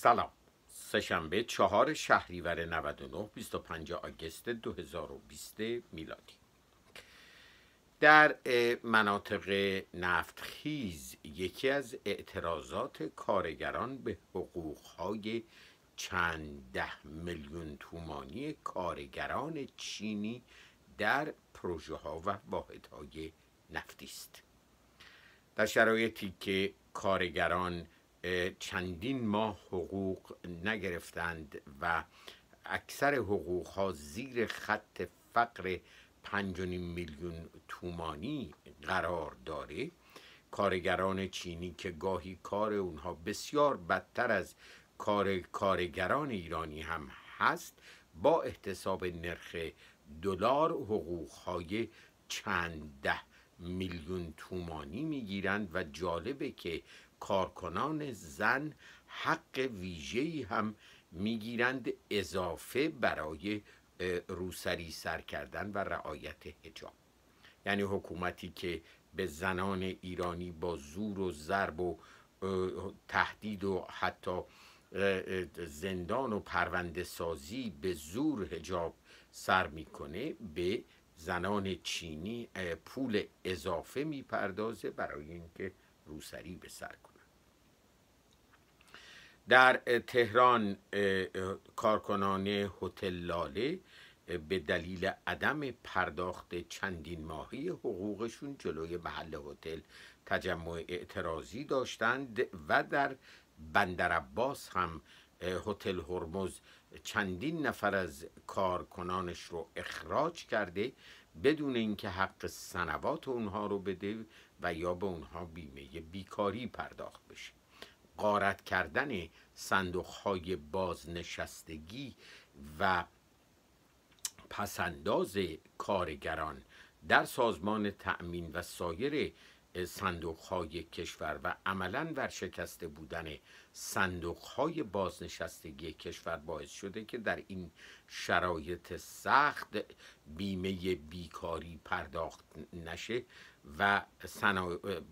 سلام سهشنبه چهار شهریور 99 25 آگست 2020 میلادی در مناطق نفتخیز یکی از اعتراضات کارگران به حقوقهای چند ده میلیون تومانی کارگران چینی در پروژه ها و واحد های نفتی است در شرایطی که کارگران چندین ماه حقوق نگرفتند و اکثر حقوق ها زیر خط فقر 5.5 میلیون تومانی قرار داره کارگران چینی که گاهی کار اونها بسیار بدتر از کار کارگران ایرانی هم هست با احتساب نرخ دلار حقوق های چند ده میلیون تومانی میگیرند و جالبه که کارکنان زن حق ویژه‌ای هم میگیرند اضافه برای روسری سر کردن و رعایت حجاب یعنی حکومتی که به زنان ایرانی با زور و ضرب و تهدید و حتی زندان و پرونده سازی به زور حجاب سر میکنه به زنان چینی پول اضافه میپردازه برای اینکه روسری به سر کنه در تهران کارکنان هتل لاله به دلیل عدم پرداخت چندین ماهی حقوقشون جلوی محل هتل تجمع اعتراضی داشتند و در بندرعباس هم هتل هرمز چندین نفر از کارکنانش رو اخراج کرده بدون اینکه حق سنوات اونها رو بده و یا به اونها بیمه بیکاری پرداخت بشه قارت کردن های بازنشستگی و پسنداز کارگران در سازمان تأمین و سایر صندوقهای کشور و عملا ورشکسته بودن های بازنشستگی کشور باعث شده که در این شرایط سخت بیمه بیکاری پرداخت نشه و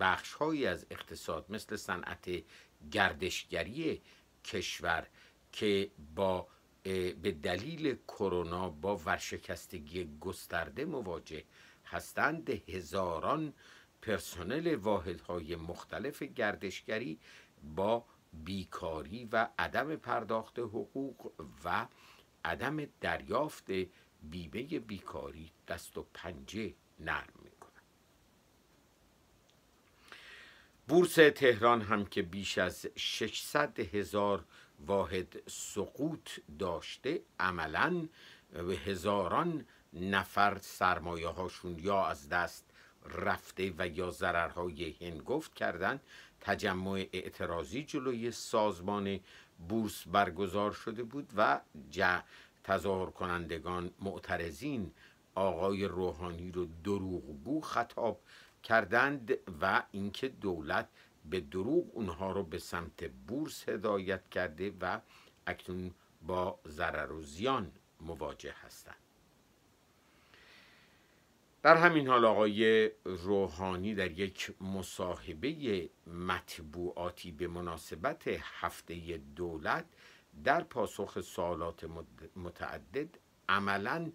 بخشهایی از اقتصاد مثل صنعت گردشگری کشور که با به دلیل کرونا با ورشکستگی گسترده مواجه هستند هزاران پرسنل واحدهای مختلف گردشگری با بیکاری و عدم پرداخت حقوق و عدم دریافت بیمه بیکاری دست و پنجه نرم بورس تهران هم که بیش از 600 هزار واحد سقوط داشته عملا هزاران نفر سرمایه هاشون یا از دست رفته و یا ضررهای هنگفت کردن تجمع اعتراضی جلوی سازمان بورس برگزار شده بود و تظاهر کنندگان معترضین آقای روحانی رو دروغگو خطاب کردند و اینکه دولت به دروغ اونها رو به سمت بورس هدایت کرده و اکنون با ضرر و زیان مواجه هستند در همین حال آقای روحانی در یک مصاحبه مطبوعاتی به مناسبت هفته دولت در پاسخ سوالات متعدد عملا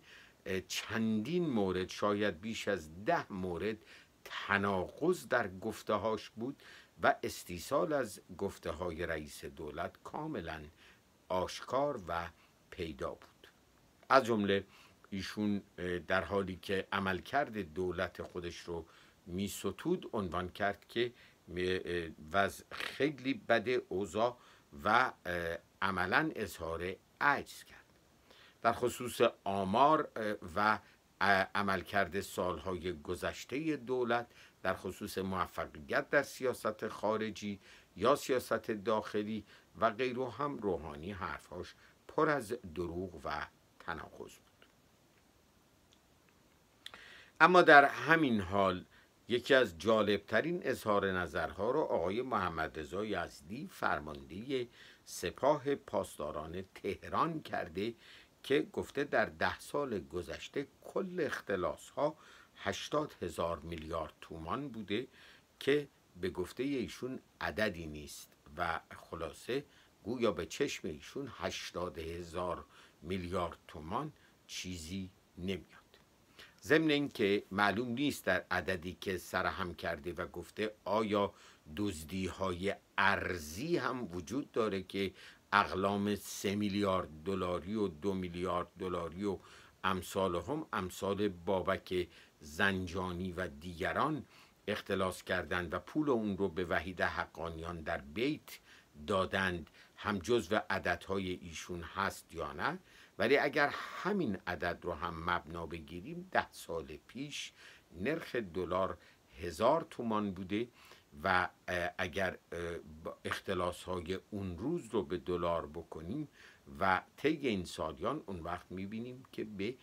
چندین مورد شاید بیش از ده مورد تناقض در گفته هاش بود و استیصال از گفته های رئیس دولت کاملا آشکار و پیدا بود از جمله ایشون در حالی که عملکرد دولت خودش رو می ستود عنوان کرد که وضع خیلی بده اوضاع و عملا اظهار عجز کرد در خصوص آمار و عملکرد سالهای گذشته دولت در خصوص موفقیت در سیاست خارجی یا سیاست داخلی و غیره هم روحانی حرفهاش پر از دروغ و تناقض بود اما در همین حال یکی از جالبترین اظهار نظرها را آقای محمد رضا یزدی فرمانده سپاه پاسداران تهران کرده که گفته در ده سال گذشته کل اختلاس ها 80 هزار میلیارد تومان بوده که به گفته ایشون عددی نیست و خلاصه گویا به چشم ایشون 80 هزار میلیارد تومان چیزی نمیاد ضمن اینکه معلوم نیست در عددی که سرهم کرده و گفته آیا دزدی های ارزی هم وجود داره که اقلام سه میلیارد دلاری و دو میلیارد دلاری و امثال هم امثال بابک زنجانی و دیگران اختلاس کردند و پول اون رو به وحید حقانیان در بیت دادند هم جزو عددهای ایشون هست یا نه ولی اگر همین عدد رو هم مبنا بگیریم ده سال پیش نرخ دلار هزار تومان بوده و اگر اختلاس های اون روز رو به دلار بکنیم و طی این سالیان اون وقت میبینیم که به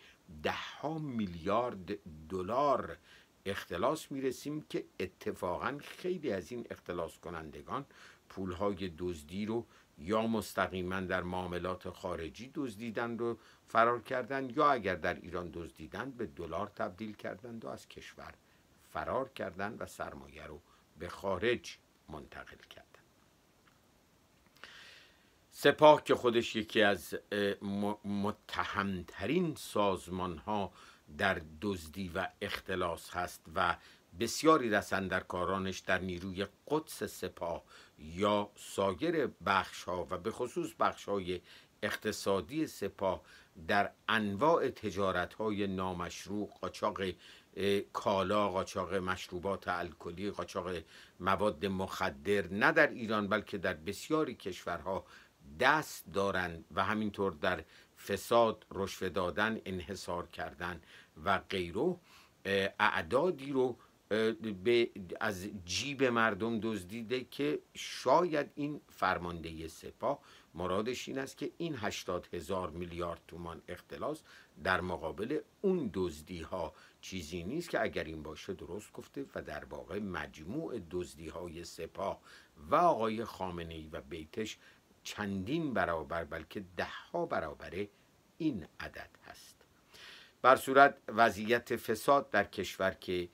ده ها میلیارد دلار اختلاس میرسیم که اتفاقا خیلی از این اختلاس کنندگان پول های دزدی رو یا مستقیما در معاملات خارجی دزدیدن رو فرار کردن یا اگر در ایران دزدیدن به دلار تبدیل کردند و از کشور فرار کردن و سرمایه رو به خارج منتقل کرد. سپاه که خودش یکی از متهمترین سازمان ها در دزدی و اختلاس هست و بسیاری رسندرکارانش در نیروی قدس سپاه یا سایر بخش ها و به خصوص بخش های اقتصادی سپاه در انواع تجارت های نامشروع قاچاق کالا قاچاق مشروبات الکلی قاچاق مواد مخدر نه در ایران بلکه در بسیاری کشورها دست دارند و همینطور در فساد رشوه دادن انحصار کردن و غیره اعدادی رو به از جیب مردم دزدیده که شاید این فرمانده سپاه مرادش این است که این هشتاد هزار میلیارد تومان اختلاس در مقابل اون دزدی ها چیزی نیست که اگر این باشه درست گفته و در واقع مجموع دزدی های سپاه و آقای خامنه ای و بیتش چندین برابر بلکه دهها برابر این عدد هست بر صورت وضعیت فساد در کشور که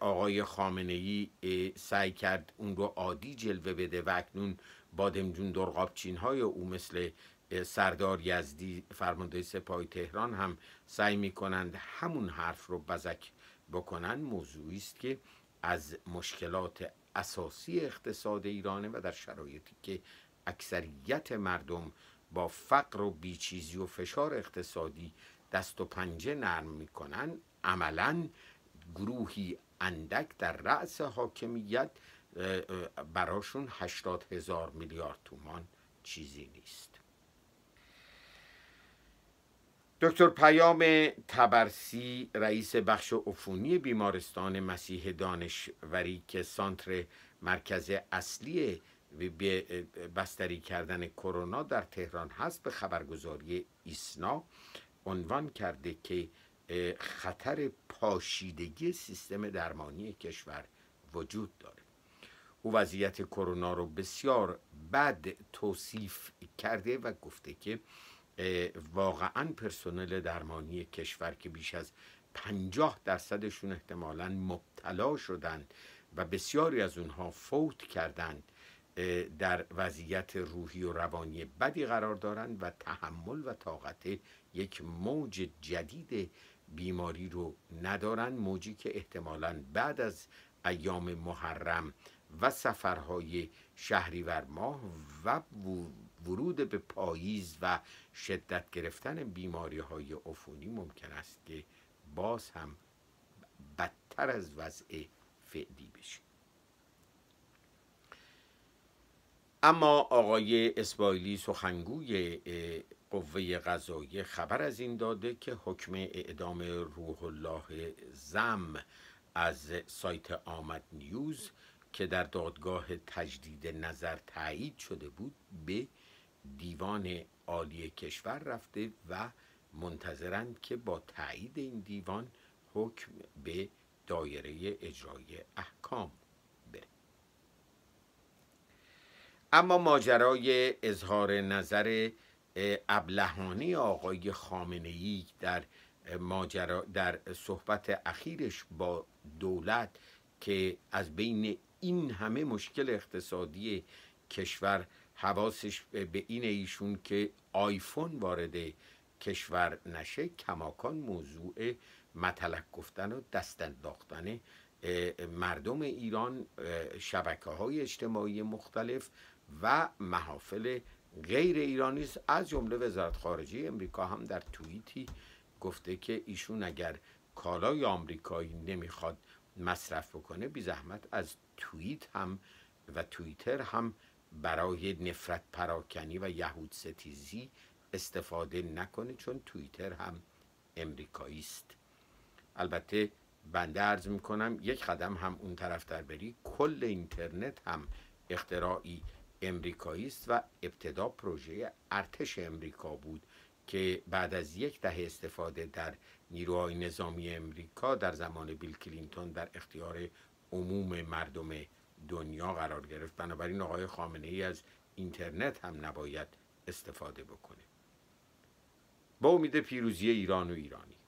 آقای خامنه ای سعی کرد اون رو عادی جلوه بده و اکنون بادمجون درقابچین های او مثل سردار یزدی فرمانده سپاه تهران هم سعی می کنند همون حرف رو بزک بکنن موضوعی است که از مشکلات اساسی اقتصاد ایرانه و در شرایطی که اکثریت مردم با فقر و بیچیزی و فشار اقتصادی دست و پنجه نرم میکنن عملا گروهی اندک در رأس حاکمیت براشون هشتاد هزار میلیارد تومان چیزی نیست دکتر پیام تبرسی رئیس بخش عفونی بیمارستان مسیح دانشوری که سانتر مرکز اصلی بستری کردن کرونا در تهران هست به خبرگزاری ایسنا عنوان کرده که خطر پاشیدگی سیستم درمانی کشور وجود داره او وضعیت کرونا رو بسیار بد توصیف کرده و گفته که واقعا پرسنل درمانی کشور که بیش از پنجاه درصدشون احتمالا مبتلا شدند و بسیاری از اونها فوت کردند در وضعیت روحی و روانی بدی قرار دارند و تحمل و طاقت یک موج جدید بیماری رو ندارن موجی که احتمالا بعد از ایام محرم و سفرهای شهریور ماه و ورود به پاییز و شدت گرفتن بیماری های عفونی ممکن است که باز هم بدتر از وضع فعلی بشه اما آقای و سخنگوی قوه قضایی خبر از این داده که حکم اعدام روح الله زم از سایت آمد نیوز که در دادگاه تجدید نظر تایید شده بود به دیوان عالی کشور رفته و منتظرند که با تایید این دیوان حکم به دایره اجرای احکام بره اما ماجرای اظهار نظر ابلهانه آقای خامنه ای در ماجرا در صحبت اخیرش با دولت که از بین این همه مشکل اقتصادی کشور حواسش به این ایشون که آیفون وارد کشور نشه کماکان موضوع مطلق گفتن و دست انداختن مردم ایران شبکه های اجتماعی مختلف و محافل غیر ایرانی از جمله وزارت خارجه امریکا هم در توییتی گفته که ایشون اگر کالای آمریکایی نمیخواد مصرف بکنه بی زحمت از توییت هم و توییتر هم برای نفرت پراکنی و یهود ستیزی استفاده نکنه چون توییتر هم امریکایی است البته بنده عرض میکنم یک قدم هم اون طرف در بری کل اینترنت هم اختراعی امریکایی است و ابتدا پروژه ارتش امریکا بود که بعد از یک دهه استفاده در نیروهای نظامی امریکا در زمان بیل کلینتون در اختیار عموم مردم دنیا قرار گرفت بنابراین آقای خامنه ای از اینترنت هم نباید استفاده بکنه با امید پیروزی ایران و ایرانی